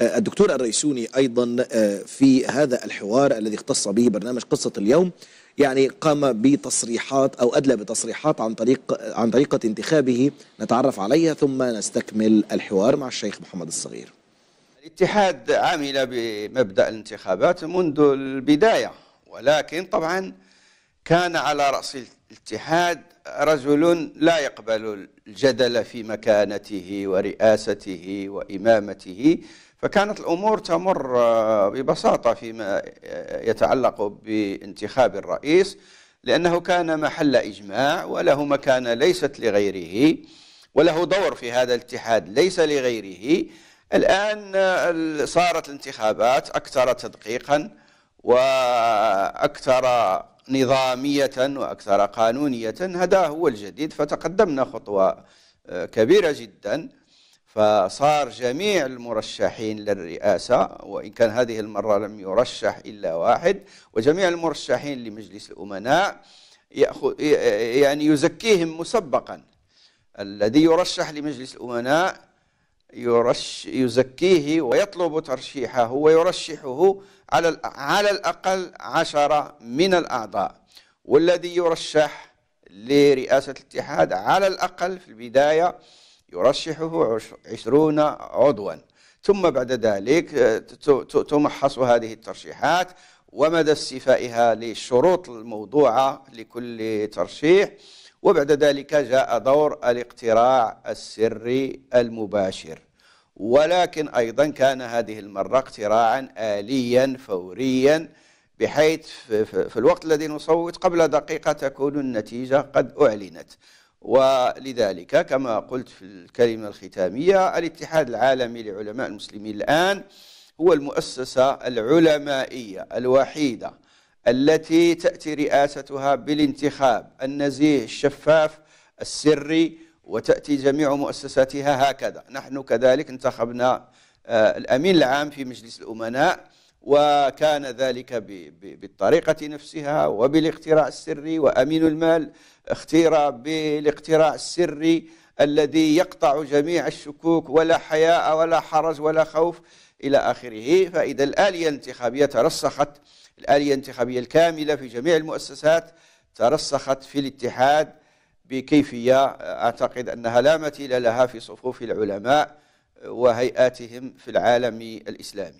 آه، الدكتور الريسوني أيضا آه، في هذا الحوار الذي اختص به برنامج قصة اليوم يعني قام بتصريحات أو أدلى بتصريحات عن طريق عن طريقة انتخابه نتعرف عليها ثم نستكمل الحوار مع الشيخ محمد الصغير الاتحاد عمل بمبدأ الانتخابات منذ البداية ولكن طبعا كان على رأس الاتحاد رجل لا يقبل الجدل في مكانته ورئاسته وإمامته فكانت الأمور تمر ببساطة فيما يتعلق بانتخاب الرئيس لأنه كان محل إجماع وله مكانة ليست لغيره وله دور في هذا الاتحاد ليس لغيره الآن صارت الانتخابات أكثر تدقيقا وأكثر نظامية وأكثر قانونية هذا هو الجديد فتقدمنا خطوة آه، كبيرة جدا فصار جميع المرشحين للرئاسة وإن كان هذه المرة لم يرشح إلا واحد وجميع المرشحين لمجلس الأمناء يعني يزكيهم مسبقا الذي يرشح لمجلس الأمناء يرش يزكيه ويطلب ترشيحه ويرشحه على على الأقل عشرة من الأعضاء والذي يرشح لرئاسة الاتحاد على الأقل في البداية يرشحه عشرون عضوا ثم بعد ذلك آه، تمحص هذه الترشيحات ومدى استيفائها للشروط الموضوعة لكل ترشيح وبعد ذلك جاء دور الاقتراع السري المباشر ولكن أيضا كان هذه المرة اقتراعا آليا فوريا بحيث في الوقت الذي نصوت قبل دقيقة تكون النتيجة قد أعلنت ولذلك كما قلت في الكلمة الختامية الاتحاد العالمي لعلماء المسلمين الآن هو المؤسسة العلمائية الوحيدة التي تأتي رئاستها بالانتخاب النزيه الشفاف السري وتأتي جميع مؤسساتها هكذا نحن كذلك انتخبنا آه، الأمين العام في مجلس الأمناء وكان ذلك بالطريقة نفسها وبالاقتراع السري وأمين المال اختير بالاقتراع السري الذي يقطع جميع الشكوك ولا حياء ولا حرج ولا خوف إلى آخره فإذا الآلية الانتخابية ترسخت الآلية الانتخابية الكاملة في جميع المؤسسات ترسخت في الاتحاد بكيفية آه، أعتقد أنها لا مثيل لها في صفوف العلماء وهيئاتهم في العالم الإسلامي